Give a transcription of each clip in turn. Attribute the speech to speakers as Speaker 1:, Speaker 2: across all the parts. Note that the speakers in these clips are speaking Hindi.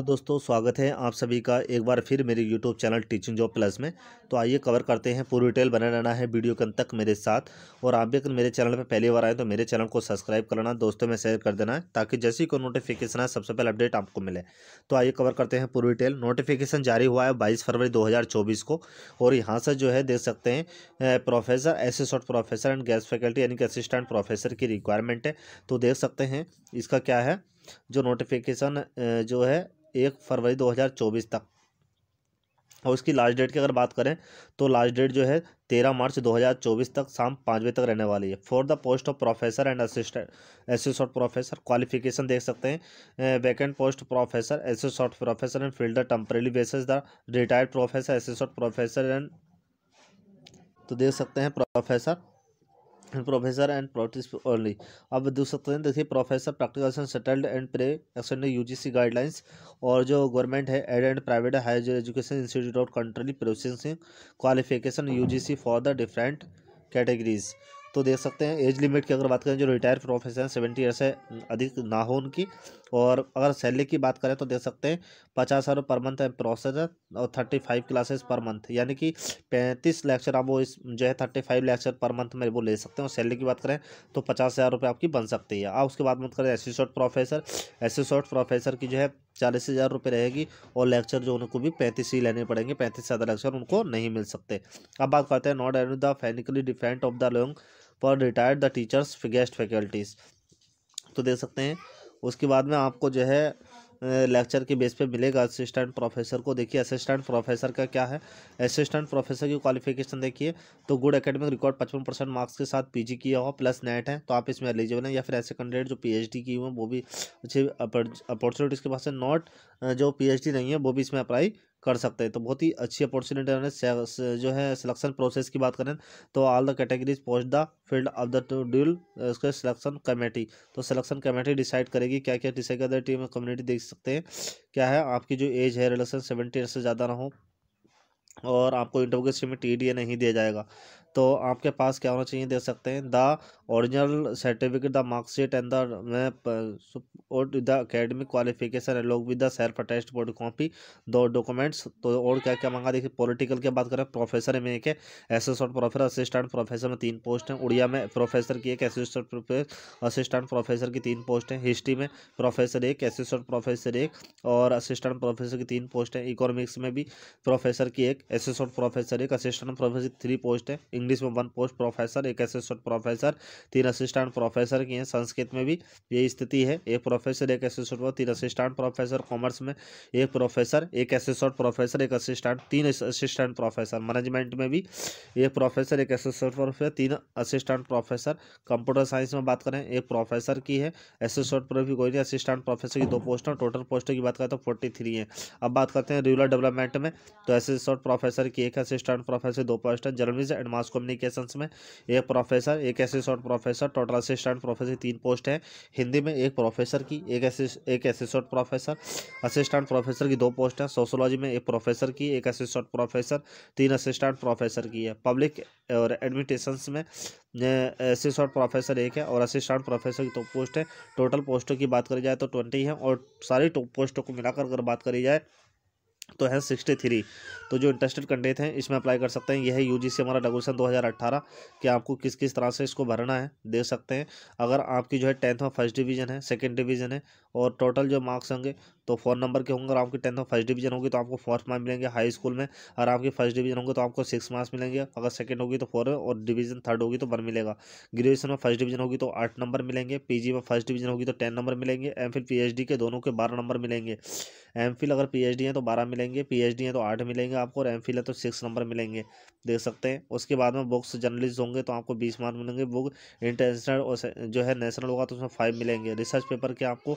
Speaker 1: तो दोस्तों स्वागत है आप सभी का एक बार फिर मेरे YouTube channel teaching job plus में तो आइए कवर करते हैं पूरी डिटेल बने रहना है वीडियो के अंत तक मेरे साथ और आप भी अगर मेरे चैनल पर पहली बार आए तो मेरे चैनल को सब्सक्राइब करना दोस्तों में शेयर कर देना है ताकि जैसी कोई नोटिफिकेशन है सबसे पहले अपडेट आपको मिले तो आइए कवर करते हैं पूरी डिटेल नोटिफिकेशन जारी हुआ है बाईस फरवरी दो को और यहाँ से जो है देख सकते हैं professor assistant professor and guest faculty यानी कि असिस्टेंट प्रोफेसर की रिक्वायरमेंट है तो देख सकते हैं इसका क्या है जो नोटिफिकेशन जो है एक फरवरी 2024 तक और उसकी लास्ट डेट की अगर बात करें तो लास्ट डेट जो है तेरह मार्च 2024 तक शाम पाँच बजे तक रहने वाली है for the post of professor and assistant associate professor qualification देख सकते हैं vacant post professor associate professor and field temporarily basis the retired professor associate professor and तो देख सकते हैं professor professor and practice only अब दूसरा क्वेश्चन तो देखिए professor practical settled and per U G C guidelines और जो गवर्नमेंट है aided and private higher education institute of country processing qualification you G C for the different categories तो देख सकते हैं एज लिमिट की अगर बात करें जो रिटायर प्रोफेसर सेवेंटी ईयर से अधिक ना हो उनकी और अगर सैलरी की बात करें तो देख सकते हैं पचास हज़ार पर मंथ है प्रोसेसर और thirty five classes per month यानी कि पैंतीस लेक्चर आप वो इस जो है thirty five lecture per month में वो ले सकते हैं और सैलरी की बात करें तो पचास हज़ार रुपये आपकी बन सकती है आप उसके बाद मत करें एसोसिएट प्रोफेसर एसोसिएट प्रोफेसर की जो है चालीस हज़ार रुपये रहेगी और लेक्चर जो उनको भी पैंतीस ही लेने पड़ेंगे पैंतीस से ज़्यादा लेक्चर उनको नहीं मिल सकते अब बात करते हैं not an the financially different of the long for retired the teachers guest faculties तो देख सकते हैं उसके बाद में आपको जो है लेक्चर के बेस पे मिलेगा असिस्टेंट प्रोफेसर को देखिए असिस्टेंट प्रोफेसर का क्या है असिस्टेंट प्रोफेसर की क्वालिफिकेशन देखिए तो गुड एकेडमिक रिकॉर्ड पचपन परसेंट मार्क्स के साथ पीजी किया हो प्लस नेट है तो आप इसमें एलिजिबल हैं या फिर ऐसे कैंडिडेट जो पीएचडी की हुए वो भी अच्छी अपॉर्चुनिटीज़ के पास है नॉट जो पी नहीं है वो भी इसमें अप्लाई कर सकते हैं तो बहुत ही अच्छी अपॉर्चुनिटी है जो है सिलेक्शन प्रोसेस की बात करें तो all the categories post the field of the dual उसके सिलेक्शन कमेटी तो सिलेक्शन कमेटी डिसाइड करेगी क्या क्या डिसाइड कर टीम कम्युनिटी देख सकते हैं क्या है आपकी जो एज है रिलेशन सेवेंटी से ज़्यादा ना हो और आपको इंटरव्यू के में टी डी ए नहीं दिया जाएगा तो आपके पास क्या होना चाहिए दे सकते हैं the original certificate the marksheet and the academic qualification है लोग with the self attest board copy दो डॉक्यूमेंट्स तो और क्या क्या मांगा देखिए पॉलिटिकल की बात करें प्रोफेसर में एक है प्रोफेसर असिस्टेंट प्रोफेसर में तीन पोस्ट हैं उड़िया में प्रोफेसर की एक असिस्टेंट प्रोफेसर असिस्टेंट प्रोफेसर की तीन पोस्ट हैं हिस्ट्री में प्रोफेसर एक असिस्टेंट प्रोफेसर एक और असिस्टेंट प्रोफेसर की तीन पोस्ट हैं इकोनॉमिक्स में भी प्रोफेसर की एक असिस्टेंट प्रोफेसर एक असिस्टेंट प्रोफेसर की थ्री पोस्ट है इंग्लिश में वन पोस्ट प्रोफेसर एक असिस्टेंट प्रोफेसर तीन असिस्टेंट प्रोफेसर की हैं संस्कृत में भी यही स्थिति है एक प्रोफेसर एक असिस्टेंट तीन असिस्टेंट प्रोफेसर कॉमर्स में एक प्रोफेसर एक असिस्टेंट प्रोफेसर एक असिस्टेंट तीन असिस्टेंट प्रोफेसर मैनेजमेंट में भी एक प्रोफेसर एक असिस्टेंट प्रोफेसर तीन असिस्टेंट प्रोफेसर कंप्यूटर साइंस में बात करें एक प्रोफेसर की है असिस्टेंट पर कोई नहीं असिस्टेंट प्रोफेसर की दो पोस्ट हैं टोटल पोस्टों की बात करें तो फोर्टी थ्री है अब बात करते हैं रूरल डेवलपमेंट में तो असिस्टेंट प्रोफेसर की एक असिस्टेंट प्रोफेसर दो पोस्ट है जर्नलिस्ट एडमास कम्युनिकेशन में एक प्रोफेसर एक assistant professor total assistant professor तीन पोस्ट है हिंदी में एक प्रोफेसर की एक एक प्रोफेसर असिस्टेंट प्रोफेसर की दो पोस्ट हैं सोशोलॉजी में एक प्रोफेसर की एक असिस्टेंट प्रोफेसर तीन असिस्टेंट प्रोफेसर की है पब्लिक और एडमिटेशन में असिस्टेंट प्रोफेसर एक है और असिस्टेंट प्रोफेसर की दो पोस्ट है टोटल पोस्टों की बात करी जाए तो ट्वेंटी है और सारी पोस्टों को मिलाकर अगर बात करी जाए तो है सिक्सटी थ्री तो जो इंटरेस्टेड कैंडिडेट हैं इसमें अप्लाई कर सकते हैं यह है यू जी सी हमारा हज़ार 2018 कि आपको किस किस तरह से इसको भरना है दे सकते हैं अगर आपकी जो है टेंथ में फर्स्ट डिवीजन है सेकंड डिवीजन है और टोटल जो मार्क्स होंगे तो फोर नंबर के होंगे और आपकी टेंथ में फर्स्ट डिवीजन होगी तो आपको फोर्थ मार्क्स मिलेंगे हाई स्कूल में और आपकी फर्स्ट डिवीजन होंगे तो आपको सिक्स मार्क्स मिलेंगे अगर सेकंड होगी तो फोर और डिवीजन थर्ड होगी तो वन मिलेगा ग्रेजुएशन में फर्स्ट डिवीजन होगी तो आठ नंबर मिलेंगे पीजी में फर्स्ट डिवीजन होगी तो टेन नंबर मिलेंगे एम फिल पीएचडी के दोनों के बारह नंबर मिलेंगे एम फिल अगर पीएचडी है तो बारह मिलेंगे पीएचडी है तो आठ मिलेंगे आपको और एम फिल है तो सिक्स नंबर मिलेंगे देख सकते हैं उसके बाद में बुक्स जर्नलिस्ट होंगे तो आपको बीस मार्क्स मिलेंगे बुक इंटरनेशनल और जो है नेशनल होगा तो उसमें फाइव मिलेंगे रिसर्च पेपर के आपको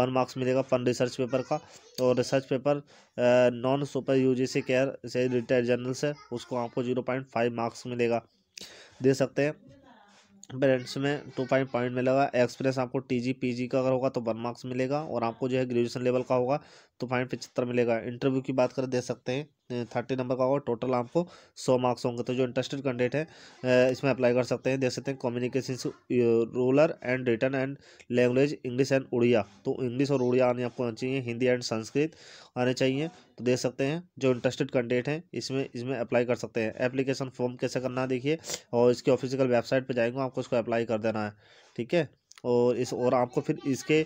Speaker 1: वन मार्क्स मिलेगा फन रिसर्च पेपर पेपर का और research paper non super UGC care से रिटायर्ड जनरल से उसको आपको जीरो पॉइंट फाइव मार्क्स मिलेगा दे सकते हैं पेरेंट्स में टू पॉइंट पॉइंट मिलेगा एक्सप्रेस आपको टीजी पीजी का अगर होगा तो वन मार्क्स मिलेगा और आपको जो है ग्रेजुएशन लेवल का होगा तो पॉइंट पचहत्तर मिलेगा इंटरव्यू की बात कर दे सकते हैं थर्टी नंबर का होगा टोटल आपको सौ मार्क्स होंगे तो जो इंटरेस्टेड कैंडिडेट है इसमें अप्लाई कर सकते हैं देख सकते हैं communication ruler and return and language English and Oriya तो इंग्लिश और उड़िया आने आपको आनी चाहिए हिंदी एंड संस्कृत आने चाहिए तो देख सकते हैं जो इंटरेस्टेड कैंडिडेट हैं इसमें इसमें अप्लाई कर सकते हैं एप्लीकेशन फॉर्म कैसे करना है देखिए और इसकी ऑफिशियल वेबसाइट पर जाएंगे आपको उसको अप्लाई कर देना है ठीक है और इस और आपको फिर इसके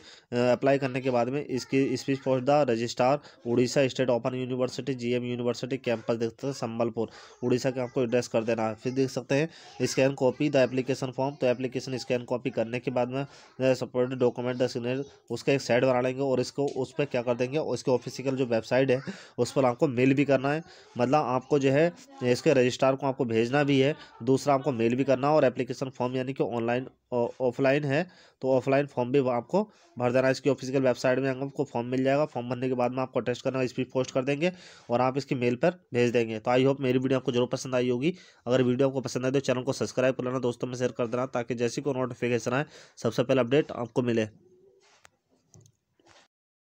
Speaker 1: अप्लाई करने के बाद में इसकी speech post the registrar Orissa state open university GM university campus देख सकते हैं संबलपुर उड़ीसा के आपको एड्रेस कर देना है फिर देख सकते हैं scan copy the application form तो एप्लीकेशन स्कैन कॉपी करने के बाद में सपोर्टेड डॉक्यूमेंट द सिग्नेचर उसका एक साइड बना लेंगे और इसको उस पर क्या कर देंगे उसके ऑफिसिकल जो वेबसाइट है उस पर आपको मेल भी करना है मतलब आपको जो है इसके रजिस्ट्रार को आपको भेजना भी है दूसरा आपको मेल भी करना है और एप्लीकेशन फॉर्म यानी कि ऑनलाइन ऑफलाइन है तो ऑफलाइन फॉर्म भी आपको भर देना इसकी ऑफिशियल वेबसाइट में आपको फॉर्म मिल जाएगा फॉर्म भरने के बाद में आपको टेस्ट करना इस पर पोस्ट कर देंगे और आप इसकी मेल पर भेज देंगे तो आई होप मेरी वीडियो आपको जरूर पसंद आई होगी अगर वीडियो आपको पसंद आए तो चैनल को सब्सक्राइब कर लेना दोस्तों में शेयर कर देना ताकि जैसी को नोटिफिकेशन आए सबसे पहले अपडेट आपको मिले